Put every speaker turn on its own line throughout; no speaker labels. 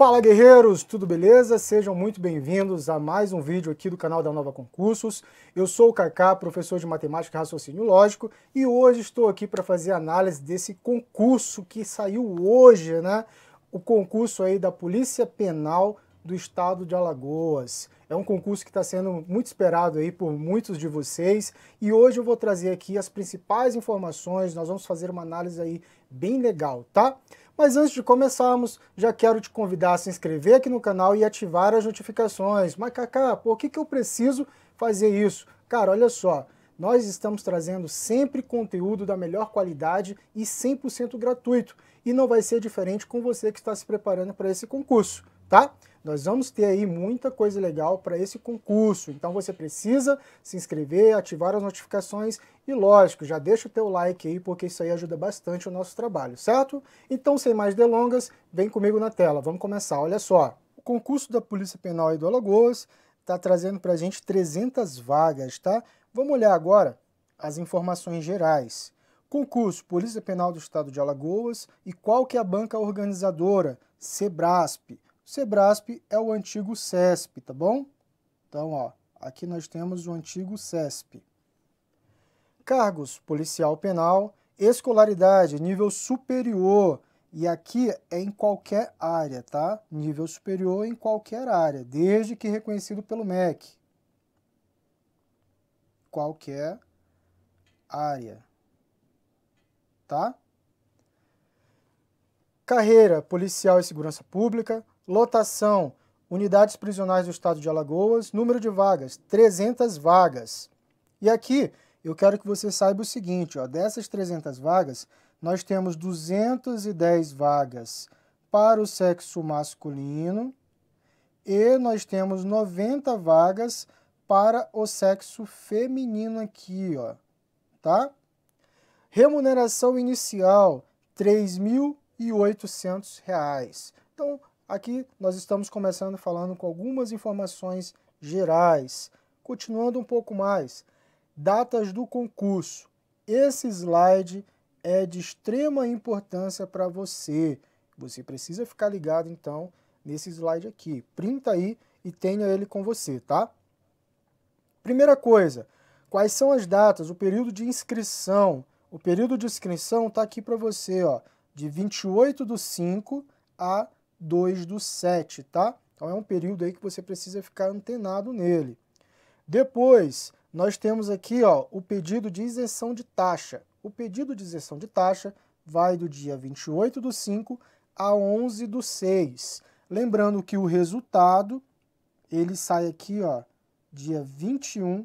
Fala guerreiros, tudo beleza? Sejam muito bem-vindos a mais um vídeo aqui do canal da Nova Concursos. Eu sou o Kaká, professor de matemática e raciocínio lógico, e hoje estou aqui para fazer análise desse concurso que saiu hoje, né? O concurso aí da Polícia Penal do Estado de Alagoas. É um concurso que está sendo muito esperado aí por muitos de vocês e hoje eu vou trazer aqui as principais informações, nós vamos fazer uma análise aí bem legal, tá? Mas antes de começarmos, já quero te convidar a se inscrever aqui no canal e ativar as notificações. Mas Cacá, por que, que eu preciso fazer isso? Cara, olha só, nós estamos trazendo sempre conteúdo da melhor qualidade e 100% gratuito. E não vai ser diferente com você que está se preparando para esse concurso tá? Nós vamos ter aí muita coisa legal para esse concurso, então você precisa se inscrever, ativar as notificações e, lógico, já deixa o teu like aí, porque isso aí ajuda bastante o nosso trabalho, certo? Então, sem mais delongas, vem comigo na tela, vamos começar, olha só. O concurso da Polícia Penal e do Alagoas está trazendo para a gente 300 vagas, tá? Vamos olhar agora as informações gerais. Concurso Polícia Penal do Estado de Alagoas e qual que é a banca organizadora? Sebrasp. Sebrasp é o antigo CESP, tá bom? Então, ó, aqui nós temos o antigo CESP. Cargos, policial penal, escolaridade, nível superior, e aqui é em qualquer área, tá? Nível superior em qualquer área, desde que reconhecido pelo MEC. Qualquer área, tá? Carreira policial e segurança pública, Lotação: unidades prisionais do estado de Alagoas. Número de vagas: 300 vagas. E aqui eu quero que você saiba o seguinte: ó, dessas 300 vagas, nós temos 210 vagas para o sexo masculino e nós temos 90 vagas para o sexo feminino aqui, ó, tá? Remuneração inicial R$ 3.800. Então, Aqui nós estamos começando falando com algumas informações gerais. Continuando um pouco mais, datas do concurso. Esse slide é de extrema importância para você. Você precisa ficar ligado então nesse slide aqui. Printa aí e tenha ele com você, tá? Primeira coisa, quais são as datas, o período de inscrição? O período de inscrição está aqui para você, ó, de 28 do 5 a 2 do 7, tá? Então é um período aí que você precisa ficar antenado nele. Depois, nós temos aqui ó, o pedido de isenção de taxa. O pedido de isenção de taxa vai do dia 28 do 5 a 11 do 6. Lembrando que o resultado, ele sai aqui, ó, dia 21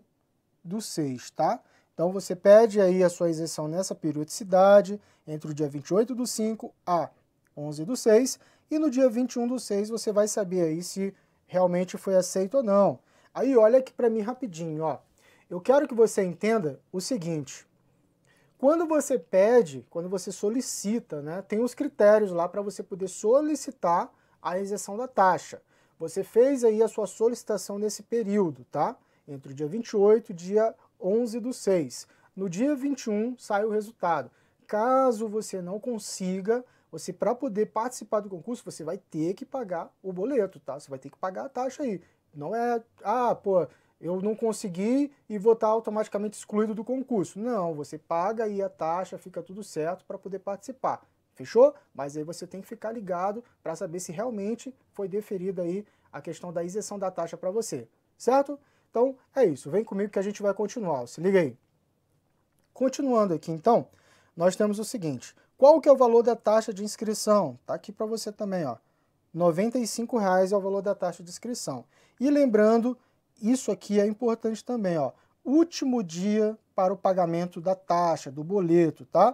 do 6, tá? Então você pede aí a sua isenção nessa periodicidade, entre o dia 28 do 5 a 11 do 6, e no dia 21 do 6 você vai saber aí se realmente foi aceito ou não. Aí olha aqui para mim rapidinho, ó. Eu quero que você entenda o seguinte. Quando você pede, quando você solicita, né, tem os critérios lá para você poder solicitar a isenção da taxa. Você fez aí a sua solicitação nesse período, tá? Entre o dia 28 e o dia 11 do 6. No dia 21 sai o resultado. Caso você não consiga, você, para poder participar do concurso, você vai ter que pagar o boleto, tá? Você vai ter que pagar a taxa aí. Não é, ah, pô, eu não consegui e vou estar tá automaticamente excluído do concurso. Não, você paga aí a taxa, fica tudo certo para poder participar. Fechou? Mas aí você tem que ficar ligado para saber se realmente foi deferida aí a questão da isenção da taxa para você. Certo? Então é isso. Vem comigo que a gente vai continuar. Se liga aí. Continuando aqui, então, nós temos o seguinte: qual que é o valor da taxa de inscrição? Está aqui para você também, ó. R$ reais é o valor da taxa de inscrição. E lembrando, isso aqui é importante também, ó. Último dia para o pagamento da taxa, do boleto, tá?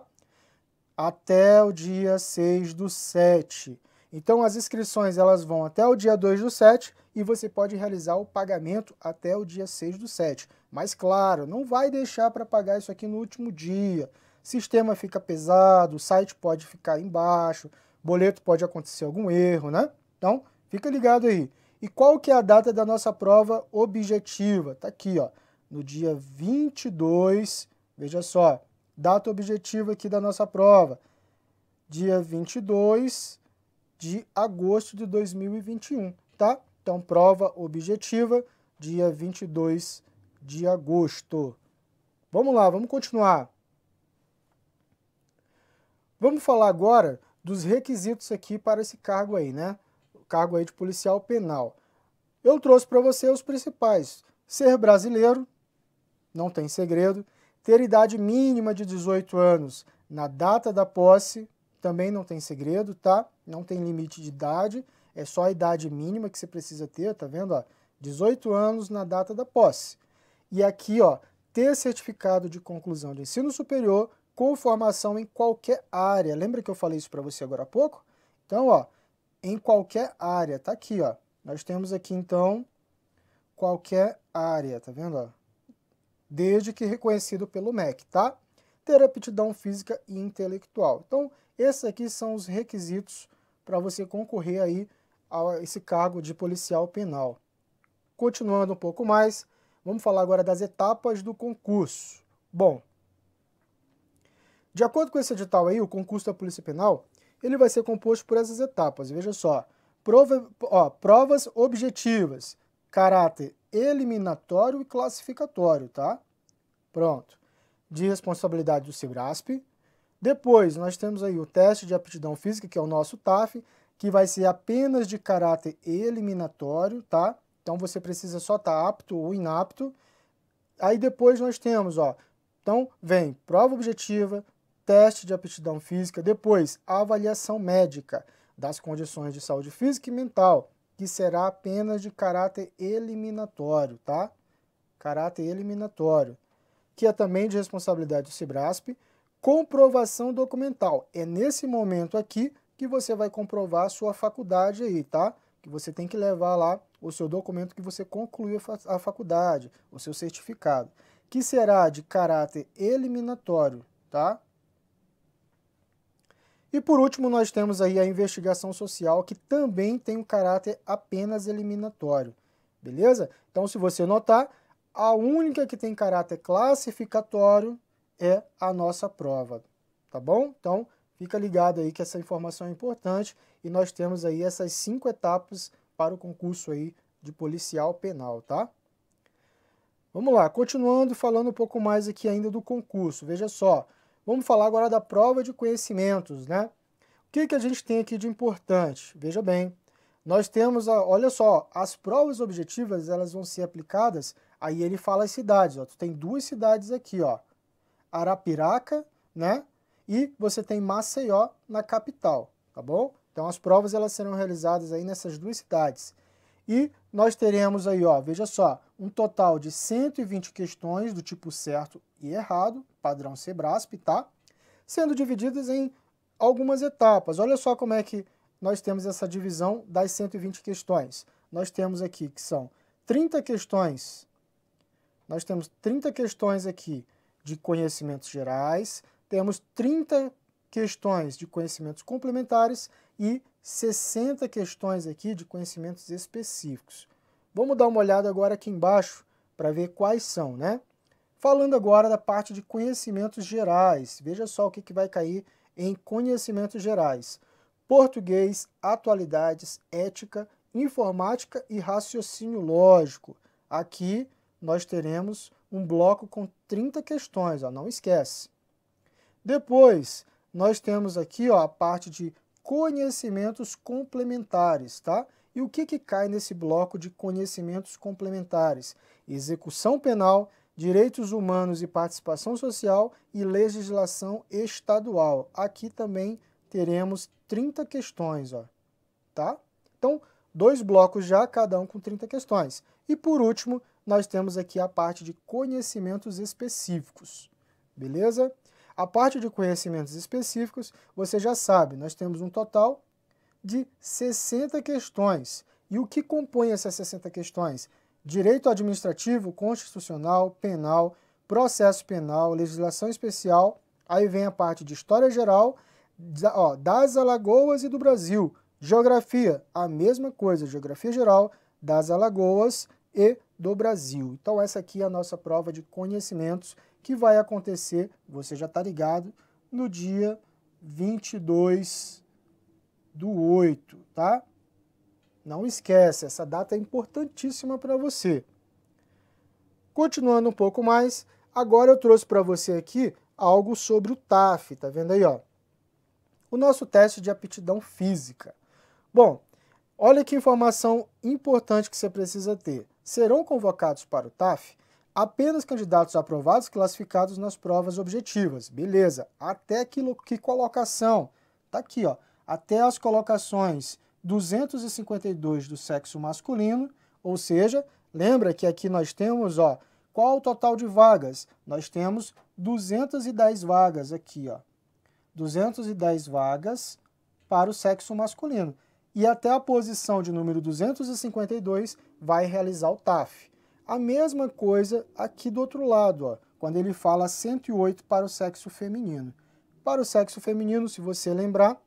Até o dia 6 do 7. Então, as inscrições elas vão até o dia 2 do 7 e você pode realizar o pagamento até o dia 6 do 7. Mas, claro, não vai deixar para pagar isso aqui no último dia sistema fica pesado, o site pode ficar embaixo, boleto pode acontecer algum erro, né? Então, fica ligado aí. E qual que é a data da nossa prova objetiva? Tá aqui, ó, no dia 22, veja só, data objetiva aqui da nossa prova. Dia 22 de agosto de 2021, tá? Então, prova objetiva, dia 22 de agosto. Vamos lá, vamos continuar. Vamos falar agora dos requisitos aqui para esse cargo aí, né? O cargo aí de policial penal. Eu trouxe para você os principais. Ser brasileiro, não tem segredo. Ter idade mínima de 18 anos na data da posse, também não tem segredo, tá? Não tem limite de idade, é só a idade mínima que você precisa ter, tá vendo? Ó, 18 anos na data da posse. E aqui, ó, ter certificado de conclusão de ensino superior com formação em qualquer área. Lembra que eu falei isso para você agora há pouco? Então, ó, em qualquer área, tá aqui, ó. Nós temos aqui então qualquer área, tá vendo, ó? Desde que reconhecido pelo MEC, tá? Ter aptidão física e intelectual. Então, esses aqui são os requisitos para você concorrer aí a esse cargo de policial penal. Continuando um pouco mais, vamos falar agora das etapas do concurso. Bom, de acordo com esse edital aí, o concurso da Polícia Penal, ele vai ser composto por essas etapas. Veja só, prova, ó, provas objetivas, caráter eliminatório e classificatório, tá? Pronto. De responsabilidade do SIBRASP. Depois, nós temos aí o teste de aptidão física, que é o nosso TAF, que vai ser apenas de caráter eliminatório, tá? Então, você precisa só estar tá apto ou inapto. Aí, depois, nós temos, ó, então, vem prova objetiva, teste de aptidão física, depois a avaliação médica das condições de saúde física e mental, que será apenas de caráter eliminatório, tá? Caráter eliminatório, que é também de responsabilidade do Cibrasp, comprovação documental. É nesse momento aqui que você vai comprovar a sua faculdade aí, tá? Que você tem que levar lá o seu documento que você concluiu a faculdade, o seu certificado, que será de caráter eliminatório, tá? E por último, nós temos aí a investigação social, que também tem um caráter apenas eliminatório, beleza? Então, se você notar, a única que tem caráter classificatório é a nossa prova, tá bom? Então, fica ligado aí que essa informação é importante e nós temos aí essas cinco etapas para o concurso aí de policial penal, tá? Vamos lá, continuando falando um pouco mais aqui ainda do concurso. Veja só, Vamos falar agora da prova de conhecimentos, né? O que, que a gente tem aqui de importante? Veja bem, nós temos, a, olha só, as provas objetivas, elas vão ser aplicadas, aí ele fala as cidades, ó, tu tem duas cidades aqui, ó, Arapiraca, né, e você tem Maceió na capital, tá bom? Então as provas, elas serão realizadas aí nessas duas cidades. E nós teremos aí, ó, veja só, um total de 120 questões do tipo certo e errado, padrão Sebrasp, tá? Sendo divididas em algumas etapas. Olha só como é que nós temos essa divisão das 120 questões. Nós temos aqui que são 30 questões. Nós temos 30 questões aqui de conhecimentos gerais, temos 30 questões de conhecimentos complementares e 60 questões aqui de conhecimentos específicos. Vamos dar uma olhada agora aqui embaixo para ver quais são, né? Falando agora da parte de conhecimentos gerais, veja só o que, que vai cair em conhecimentos gerais: português, atualidades, ética, informática e raciocínio lógico. Aqui nós teremos um bloco com 30 questões, ó, não esquece. Depois, nós temos aqui ó, a parte de conhecimentos complementares, tá? E o que, que cai nesse bloco de conhecimentos complementares? Execução penal, direitos humanos e participação social e legislação estadual. Aqui também teremos 30 questões, ó, tá? Então, dois blocos já, cada um com 30 questões. E por último, nós temos aqui a parte de conhecimentos específicos, beleza? A parte de conhecimentos específicos, você já sabe, nós temos um total de 60 questões. E o que compõe essas 60 questões? direito administrativo, constitucional, penal, processo penal, legislação especial. Aí vem a parte de história geral, ó, das Alagoas e do Brasil. Geografia, a mesma coisa, geografia geral das Alagoas e do Brasil. Então essa aqui é a nossa prova de conhecimentos que vai acontecer, você já está ligado, no dia 22 do 8, tá? Não esquece, essa data é importantíssima para você. Continuando um pouco mais, agora eu trouxe para você aqui algo sobre o TAF, tá vendo aí, ó? O nosso teste de aptidão física. Bom, olha que informação importante que você precisa ter. Serão convocados para o TAF apenas candidatos aprovados classificados nas provas objetivas. Beleza. Até que, que colocação? Tá aqui, ó. Até as colocações 252 do sexo masculino, ou seja, lembra que aqui nós temos, ó, qual o total de vagas? Nós temos 210 vagas aqui, ó. 210 vagas para o sexo masculino. E até a posição de número 252 vai realizar o TAF. A mesma coisa aqui do outro lado, ó, quando ele fala 108 para o sexo feminino. Para o sexo feminino, se você lembrar,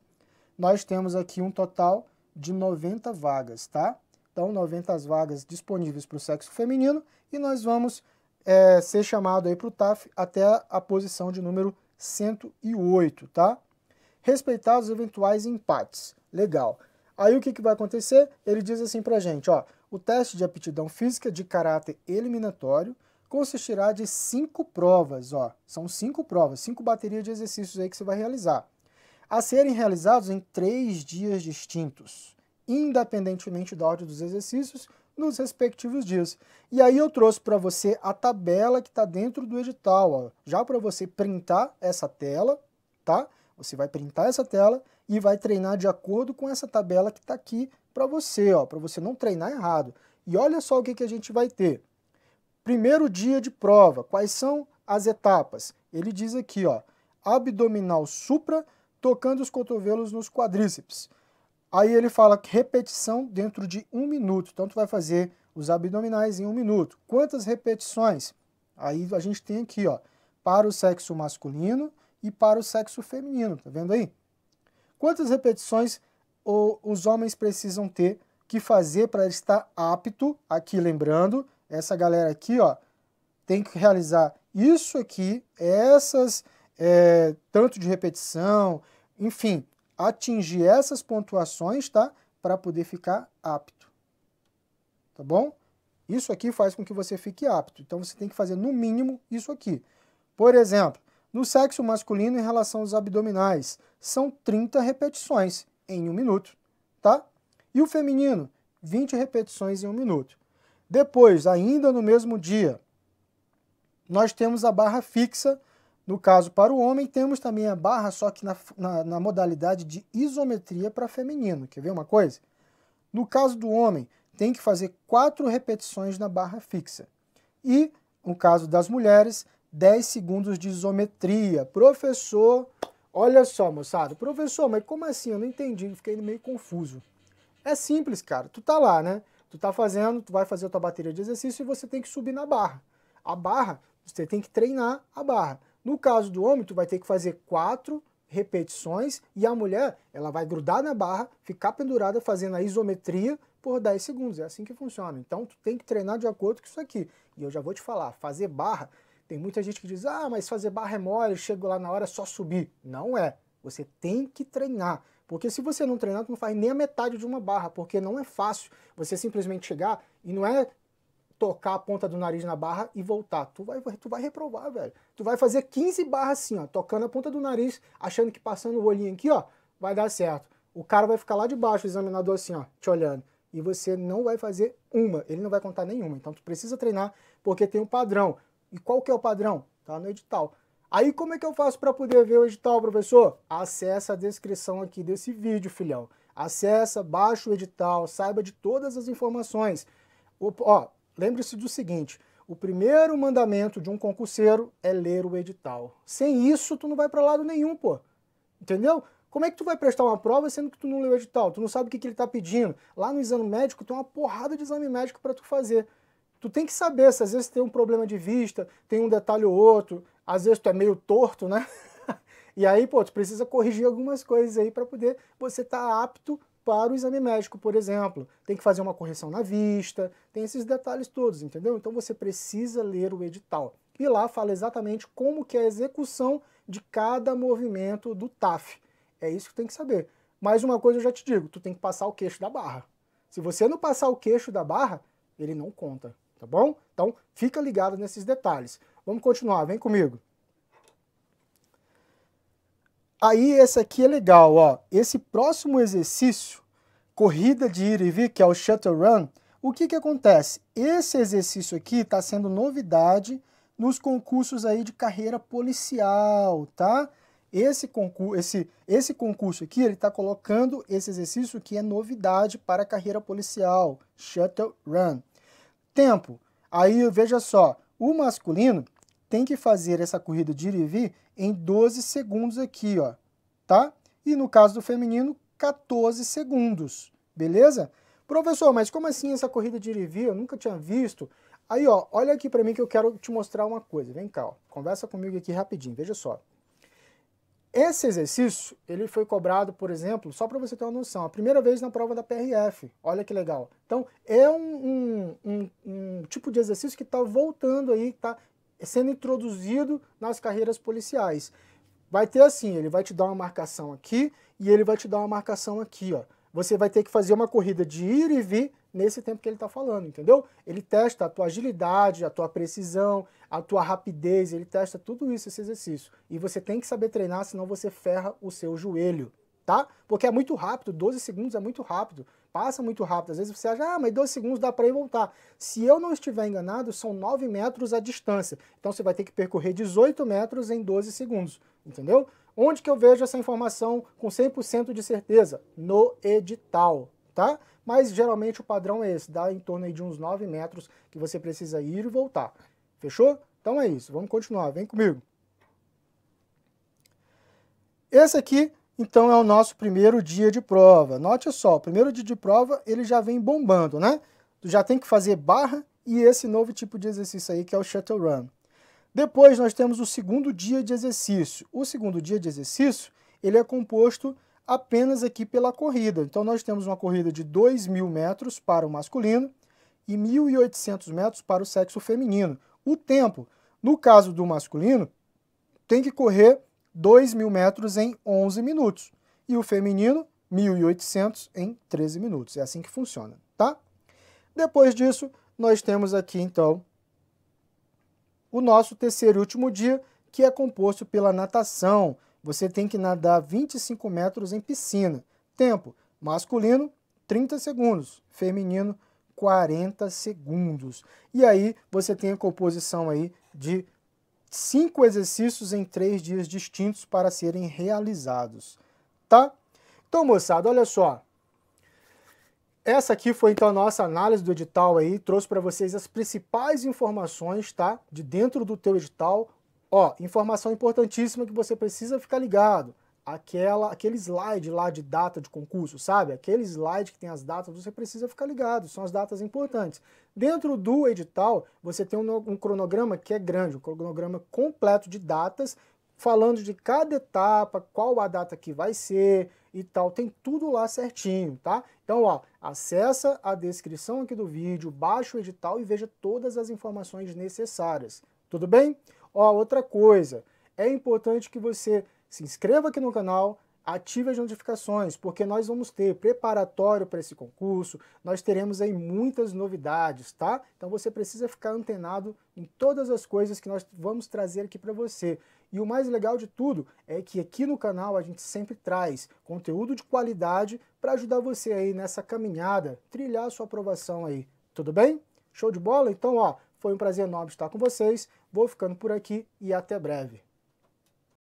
nós temos aqui um total de 90 vagas, tá? Então, 90 vagas disponíveis para o sexo feminino e nós vamos é, ser chamado aí para o TAF até a, posição de número 108, tá? Respeitar os eventuais empates. Legal. Aí o que, que vai acontecer? Ele diz assim para gente, ó, o teste de aptidão física de caráter eliminatório consistirá de cinco provas, ó, são cinco provas, cinco baterias de exercícios aí que você vai realizar a serem realizados em três dias distintos, independentemente da ordem dos exercícios, nos respectivos dias. E aí eu trouxe para você a tabela que está dentro do edital, ó. já para você printar essa tela, tá? Você vai printar essa tela e vai treinar de acordo com essa tabela que está aqui para você, ó, para você não treinar errado. E olha só o que, que a gente vai ter. Primeiro dia de prova, quais são as etapas? Ele diz aqui, ó, abdominal supra tocando os cotovelos nos quadríceps. Aí ele fala que repetição dentro de um minuto. Então tu vai fazer os abdominais em um minuto. Quantas repetições? Aí a gente tem aqui, ó, para o sexo masculino e para o sexo feminino, tá vendo aí? Quantas repetições os homens precisam ter que fazer para estar apto? Aqui lembrando, essa galera aqui, ó, tem que realizar isso aqui, essas é, tanto de repetição, enfim, atingir essas pontuações, tá? Para poder ficar apto. Tá bom? Isso aqui faz com que você fique apto. Então você tem que fazer no mínimo isso aqui. Por exemplo, no sexo masculino em relação aos abdominais, são 30 repetições em um minuto, tá? E o feminino, 20 repetições em um minuto. Depois, ainda no mesmo dia, nós temos a barra fixa no caso, para o homem, temos também a barra, só que na, na, na modalidade de isometria para feminino. Quer ver uma coisa? No caso do homem, tem que fazer quatro repetições na barra fixa. E, no caso das mulheres, 10 segundos de isometria. Professor, olha só, moçada. Professor, mas como assim? Eu não entendi, fiquei meio confuso. É simples, cara. Tu tá lá, né? Tu tá fazendo, tu vai fazer a tua bateria de exercício e você tem que subir na barra. A barra, você tem que treinar a barra. No caso do homem, tu vai ter que fazer quatro repetições e a mulher, ela vai grudar na barra, ficar pendurada fazendo a isometria por 10 segundos. É assim que funciona. Então tu tem que treinar de acordo com isso aqui. E eu já vou te falar, fazer barra, tem muita gente que diz: "Ah, mas fazer barra é mole, chego lá na hora é só subir". Não é. Você tem que treinar. Porque se você não treinar, tu não faz nem a metade de uma barra, porque não é fácil você simplesmente chegar e não é tocar a ponta do nariz na barra e voltar. Tu vai, tu vai reprovar, velho. Tu vai fazer 15 barras assim, ó, tocando a ponta do nariz, achando que passando o olhinho aqui, ó, vai dar certo. O cara vai ficar lá de baixo, o examinador assim, ó, te olhando. E você não vai fazer uma, ele não vai contar nenhuma. Então tu precisa treinar porque tem um padrão. E qual que é o padrão? Tá no edital. Aí como é que eu faço para poder ver o edital, professor? Acessa a descrição aqui desse vídeo, filhão. Acessa, baixa o edital, saiba de todas as informações. O, ó, Lembre-se do seguinte: o primeiro mandamento de um concurseiro é ler o edital. Sem isso, tu não vai para lado nenhum, pô. Entendeu? Como é que tu vai prestar uma prova sendo que tu não leu o edital? Tu não sabe o que, que ele tá pedindo. Lá no exame médico tem uma porrada de exame médico para tu fazer. Tu tem que saber se às vezes tem um problema de vista, tem um detalhe ou outro, às vezes tu é meio torto, né? e aí, pô, tu precisa corrigir algumas coisas aí para poder você estar tá apto para o exame médico, por exemplo. Tem que fazer uma correção na vista, tem esses detalhes todos, entendeu? Então você precisa ler o edital. E lá fala exatamente como que é a execução de cada movimento do TAF. É isso que tem que saber. Mais uma coisa eu já te digo, tu tem que passar o queixo da barra. Se você não passar o queixo da barra, ele não conta, tá bom? Então fica ligado nesses detalhes. Vamos continuar, vem comigo. Aí esse aqui é legal, ó. Esse próximo exercício, corrida de ir e vir, que é o shuttle run, o que que acontece? Esse exercício aqui está sendo novidade nos concursos aí de carreira policial, tá? Esse concurso, esse, esse concurso aqui, ele está colocando esse exercício que é novidade para a carreira policial, shuttle run. Tempo. Aí veja só, o masculino tem que fazer essa corrida de ir e vir em 12 segundos aqui, ó, tá? E no caso do feminino, 14 segundos, beleza? Professor, mas como assim essa corrida de ir e vir? Eu nunca tinha visto. Aí, ó, olha aqui para mim que eu quero te mostrar uma coisa. Vem cá, ó. conversa comigo aqui rapidinho, veja só. Esse exercício, ele foi cobrado, por exemplo, só para você ter uma noção, a primeira vez na prova da PRF. Olha que legal. Então, é um, um, um, um tipo de exercício que está voltando aí, está é sendo introduzido nas carreiras policiais. Vai ter assim, ele vai te dar uma marcação aqui e ele vai te dar uma marcação aqui, ó. Você vai ter que fazer uma corrida de ir e vir nesse tempo que ele está falando, entendeu? Ele testa a tua agilidade, a tua precisão, a tua rapidez, ele testa tudo isso, esse exercício. E você tem que saber treinar, senão você ferra o seu joelho, tá? Porque é muito rápido, 12 segundos é muito rápido passa muito rápido. Às vezes você acha, ah, mas dois segundos dá para ir voltar. Se eu não estiver enganado, são 9 metros a distância. Então você vai ter que percorrer 18 metros em 12 segundos, entendeu? Onde que eu vejo essa informação com 100% de certeza? No edital, tá? Mas geralmente o padrão é esse, dá em torno de uns 9 metros que você precisa ir e voltar. Fechou? Então é isso, vamos continuar, vem comigo. Esse aqui então é o nosso primeiro dia de prova. Note só, o primeiro dia de prova ele já vem bombando, né? Tu já tem que fazer barra e esse novo tipo de exercício aí que é o shuttle run. Depois nós temos o segundo dia de exercício. O segundo dia de exercício ele é composto apenas aqui pela corrida. Então nós temos uma corrida de 2.000 metros para o masculino e 1.800 metros para o sexo feminino. O tempo, no caso do masculino, tem que correr 2.000 mil metros em 11 minutos. E o feminino, 1.800 em 13 minutos. É assim que funciona, tá? Depois disso, nós temos aqui, então, o nosso terceiro e último dia, que é composto pela natação. Você tem que nadar 25 metros em piscina. Tempo masculino, 30 segundos. Feminino, 40 segundos. E aí, você tem a composição aí de cinco exercícios em três dias distintos para serem realizados, tá? Então, moçada, olha só. Essa aqui foi então a nossa análise do edital aí, trouxe para vocês as principais informações, tá? De dentro do teu edital. Ó, informação importantíssima que você precisa ficar ligado aquela, aquele slide lá de data de concurso, sabe? Aquele slide que tem as datas, você precisa ficar ligado, são as datas importantes. Dentro do edital, você tem um, um cronograma que é grande, um cronograma completo de datas, falando de cada etapa, qual a data que vai ser e tal, tem tudo lá certinho, tá? Então, ó, acessa a descrição aqui do vídeo, baixa o edital e veja todas as informações necessárias, tudo bem? Ó, outra coisa, é importante que você se inscreva aqui no canal, ative as notificações, porque nós vamos ter preparatório para esse concurso, nós teremos aí muitas novidades, tá? Então você precisa ficar antenado em todas as coisas que nós vamos trazer aqui para você. E o mais legal de tudo é que aqui no canal a gente sempre traz conteúdo de qualidade para ajudar você aí nessa caminhada, trilhar a sua aprovação aí. Tudo bem? Show de bola? Então, ó, foi um prazer enorme estar com vocês. Vou ficando por aqui e até breve.